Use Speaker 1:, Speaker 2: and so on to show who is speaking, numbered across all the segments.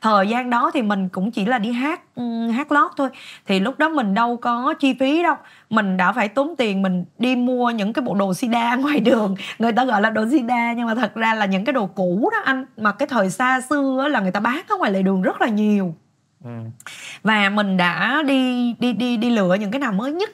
Speaker 1: thời gian đó thì mình cũng chỉ là đi hát ừ, hát lót thôi thì lúc đó mình đâu có chi phí đâu mình đã phải tốn tiền mình đi mua những cái bộ đồ sida ngoài đường người ta gọi là đồ sida nhưng mà thật ra là những cái đồ cũ đó anh mà cái thời xa xưa là người ta bán ở ngoài lề đường rất là nhiều ừ. và mình đã đi đi đi đi lựa những cái nào mới nhất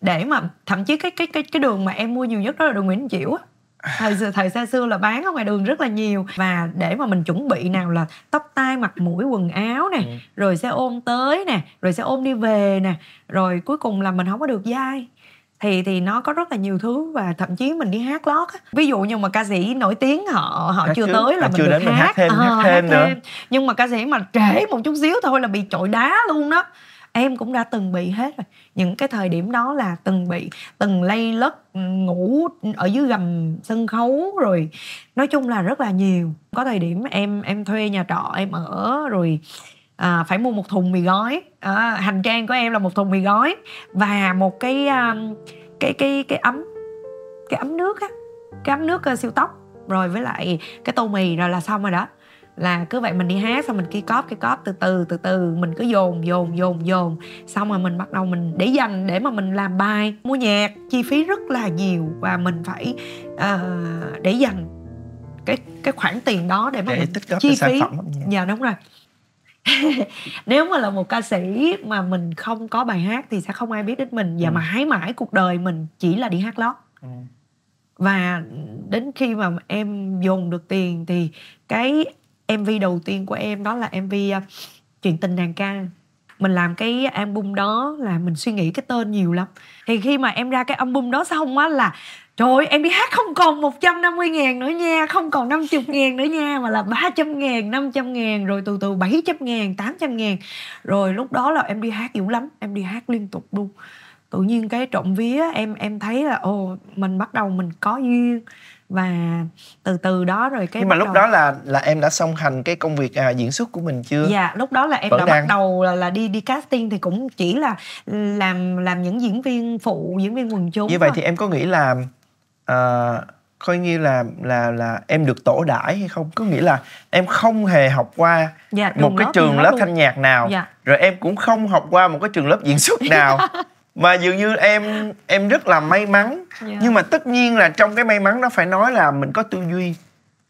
Speaker 1: để mà thậm chí cái cái cái cái đường mà em mua nhiều nhất đó là đường Nguyễn Chiểu á thời thời xa xưa là bán ở ngoài đường rất là nhiều và để mà mình chuẩn bị nào là tóc tai mặt mũi quần áo nè ừ. rồi sẽ ôm tới nè rồi sẽ ôm đi về nè rồi cuối cùng là mình không có được dai thì thì nó có rất là nhiều thứ và thậm chí mình đi hát lót á. ví dụ như mà ca sĩ nổi tiếng họ họ hát chưa tới là mình chưa được đến hát, mình hát thêm, à, hát thêm, ờ, hát thêm nữa. nhưng mà ca sĩ mà trễ một chút xíu thôi là bị trội đá luôn đó em cũng đã từng bị hết rồi những cái thời điểm đó là từng bị từng lây lất ừ, ngủ ở dưới gầm sân khấu rồi nói chung là rất là nhiều có thời điểm em em thuê nhà trọ em ở rồi à, phải mua một thùng mì gói à, hành trang của em là một thùng mì gói và một cái à, cái cái cái ấm cái ấm nước á cái ấm nước ờ, siêu tốc rồi với lại cái tô mì rồi là xong rồi đó là cứ vậy mình đi hát xong mình kia cóp cái cóp từ từ từ từ mình cứ dồn dồn dồn dồn xong rồi mình bắt đầu mình để dành để mà mình làm bài mua nhạc chi phí rất là nhiều và mình phải uh, để dành cái cái khoản tiền đó để mà để mình tích góp chi phí dạ đúng rồi nếu mà là một ca sĩ mà mình không có bài hát thì sẽ không ai biết đến mình và ừ. mãi mãi cuộc đời mình chỉ là đi hát lót ừ. và đến khi mà em dùng được tiền thì cái mv đầu tiên của em đó là mv ờ, chuyện tình nàng ca mình làm cái album đó là mình suy nghĩ cái tên nhiều lắm thì khi mà em ra cái album đó xong á là trời ơi, em đi hát không còn 150 ngàn nữa nha không còn 50 ngàn nữa nha mà là 300 ngàn 500 ngàn rồi từ từ 700 ngàn 800 ngàn rồi lúc đó là em đi hát dữ lắm em đi hát liên tục luôn tự nhiên cái trộm vía em em thấy là ồ mình bắt đầu mình có duyên và từ từ đó rồi cái nhưng mà lúc đầu... đó
Speaker 2: là là em đã song hành cái công việc à, diễn xuất của mình chưa dạ
Speaker 1: lúc đó là em Vẫn đã đang... bắt đầu là, là đi đi casting thì cũng chỉ là làm làm những diễn viên phụ diễn viên quần chúng như vậy thôi.
Speaker 2: thì em có nghĩ là à, coi như là là là em được tổ đãi hay không có nghĩa là em không hề học qua
Speaker 1: dạ, một cái đó, trường lớp thanh
Speaker 2: nhạc nào dạ. rồi em cũng không học qua một cái trường lớp diễn xuất nào và dường như em em rất là may mắn yeah. Dạ. nhưng mà tất nhiên là trong cái may mắn nó phải nói là mình có tư duy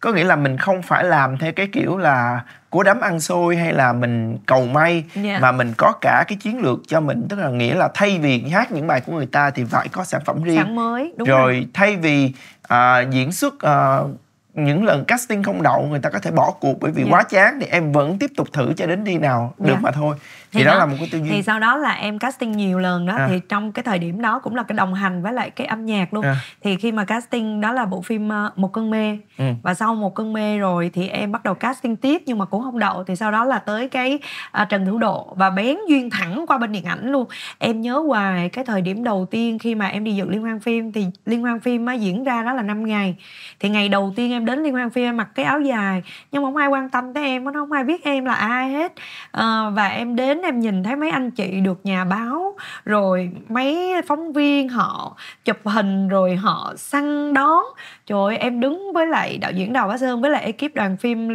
Speaker 2: có nghĩa là mình không phải làm theo cái kiểu là của đám ăn xôi hay là mình cầu may yeah. Dạ. mà mình có cả cái chiến lược cho mình tức là nghĩa là thay vì hát những bài của người ta thì phải có sản phẩm riêng sản
Speaker 1: mới, đúng rồi, rồi.
Speaker 2: thay vì uh, diễn xuất uh, những lần casting không đậu người ta có thể bỏ cuộc bởi vì yeah. Dạ. quá chán thì em vẫn tiếp tục thử cho đến đi nào được yeah. Dạ. mà thôi thì, thì đó, đó là một cái tư duy thì sau
Speaker 1: đó là em casting nhiều lần đó à. thì trong cái thời điểm đó cũng là cái đồng hành với lại cái âm nhạc luôn à. thì khi mà casting đó là bộ phim ờ, một cơn mê ừ. và sau một cơn mê rồi thì em bắt đầu casting tiếp nhưng mà cũng không đậu thì sau đó là tới cái uh, trần thủ độ và bén duyên thẳng qua bên điện ảnh luôn em nhớ hoài cái thời điểm đầu tiên khi mà em đi dự liên hoan phim thì liên hoan phim á diễn ra đó là 5 ngày thì ngày đầu tiên em em đến liên hoan phim em mặc cái áo dài nhưng mà không ai quan tâm tới em nó không ai biết em là ai hết à, và em đến em nhìn thấy mấy anh chị được nhà báo rồi mấy phóng viên họ chụp hình rồi họ săn đón trời ơi, em đứng với lại đạo diễn đào bá sơn với lại ekip đoàn phim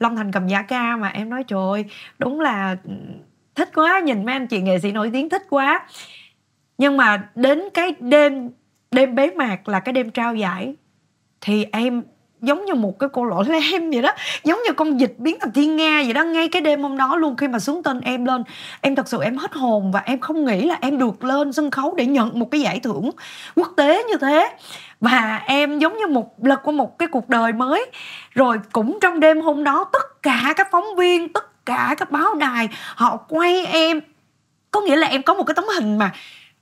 Speaker 1: long thành cầm giả ca mà em nói trời ơi, đúng là thích quá nhìn mấy anh chị nghệ sĩ nổi tiếng thích quá nhưng mà đến cái đêm đêm bế mạc là cái đêm trao giải thì em giống như một cái cô lỗ lem vậy đó giống như con dịch biến thành thiên nga vậy đó ngay cái đêm hôm đó luôn khi mà xuống tên em lên em thật sự em hết hồn và em không nghĩ là em được lên sân khấu để nhận một cái giải thưởng quốc tế như thế và em giống như một lật qua một cái cuộc đời mới rồi cũng trong đêm hôm đó tất cả các phóng viên tất cả các báo đài họ quay em có nghĩa là em có một cái tấm hình mà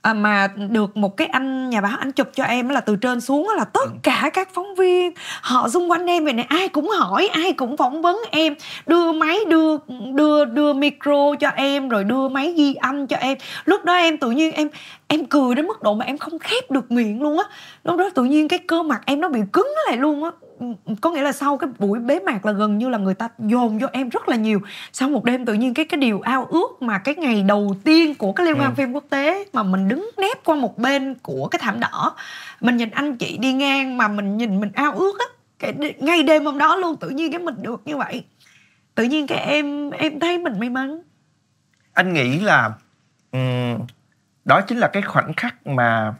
Speaker 1: à, mà được một cái anh nhà báo anh chụp cho em là từ trên xuống là tất ừ. cả các phóng viên họ xung quanh em về này ai cũng hỏi ai cũng phỏng vấn em đưa máy đưa đưa đưa micro cho em rồi đưa máy ghi âm cho em lúc đó em tự nhiên em em cười đến mức độ mà em không khép được miệng luôn á lúc đó tự nhiên cái cơ mặt em nó bị cứng lại luôn á ừ, ừ, có nghĩa là sau cái buổi bế mạc là gần như là người ta dồn vô em rất là nhiều sau một đêm tự nhiên cái cái điều ao ước mà cái ngày đầu tiên của cái liên hoan ừ. phim quốc tế mà mình đứng nép qua một bên của cái thảm đỏ mình nhìn anh chị đi ngang mà mình nhìn mình ao ước á cái ngay đêm hôm đó luôn tự nhiên cái mình được như vậy tự nhiên cái em em thấy mình may mắn
Speaker 2: anh nghĩ là đó chính là cái khoảnh khắc mà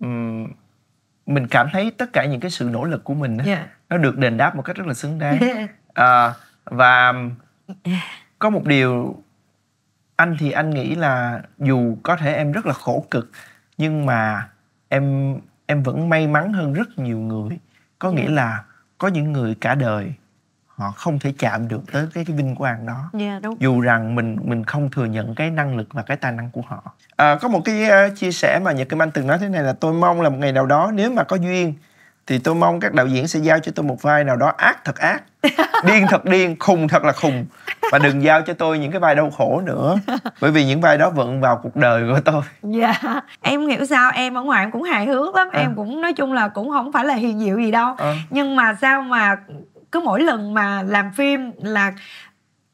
Speaker 2: um, mình cảm thấy tất cả những cái sự nỗ lực của mình đó, yeah. Dạ. nó được đền đáp một cách rất là xứng đáng yeah. Dạ. À, và có một điều anh thì anh nghĩ là dù có thể em rất là khổ cực nhưng mà em em vẫn may mắn hơn rất nhiều người có nghĩa dạ. là có những người cả đời họ không thể chạm được tới cái, cái vinh quang đó yeah, dạ, đúng. dù rằng mình mình không thừa nhận cái năng lực và cái tài năng của họ à, có một cái uh, chia sẻ mà nhật kim anh từng nói thế này là tôi mong là một ngày nào đó nếu mà có duyên thì tôi mong các đạo diễn sẽ giao cho tôi một vai nào đó ác thật ác điên thật điên khùng thật là khùng và đừng giao cho tôi những cái vai đau khổ nữa bởi vì những vai đó vận vào cuộc đời của tôi
Speaker 1: dạ yeah. em hiểu sao em ở ngoài em cũng hài hước lắm à. em cũng nói chung là cũng không phải là hiền diệu gì đâu à. nhưng mà sao mà cứ mỗi lần mà làm phim là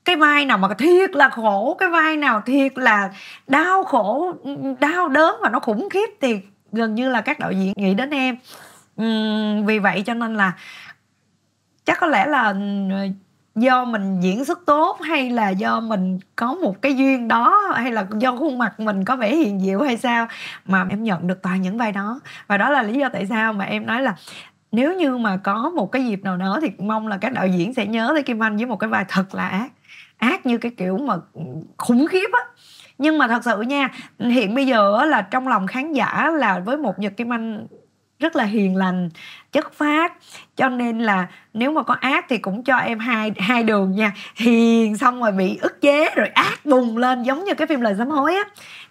Speaker 1: cái vai nào mà thiệt là khổ cái vai nào thiệt là đau khổ đau đớn và nó khủng khiếp thì gần như là các đạo diễn nghĩ đến em vì vậy cho nên là chắc có lẽ là ờ, do mình diễn xuất tốt hay là do mình có một cái duyên đó hay là do khuôn mặt mình có vẻ hiền diệu hay sao mà em nhận được toàn những vai đó và đó là lý do tại sao mà em nói là nếu như mà có một cái dịp nào đó thì mong là các đạo diễn sẽ nhớ tới Kim Anh với một cái vai thật là ác ác như cái kiểu mà khủng khiếp á nhưng mà thật sự nha hiện bây giờ là trong lòng khán giả là với một nhật kim anh rất là hiền lành chất phát cho nên là nếu mà có ác thì cũng cho em hai hai đường nha hiền xong rồi bị ức chế rồi ác bùng lên giống như cái phim lời sám hối á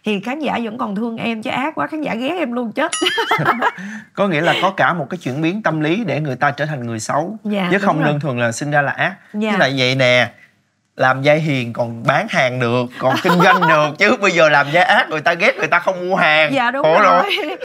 Speaker 1: thì khán giả vẫn còn thương em chứ ác quá khán giả ghét em luôn chết
Speaker 2: có nghĩa là có cả một cái chuyển biến tâm lý để người ta trở thành người xấu dạ, chứ không đơn thuần là sinh ra là ác dạ. tức là vậy nè làm giai hiền còn bán hàng được còn kinh doanh được chứ bây giờ làm giai ác người ta ghét người ta không mua hàng dạ đúng Khổ rồi, rồi.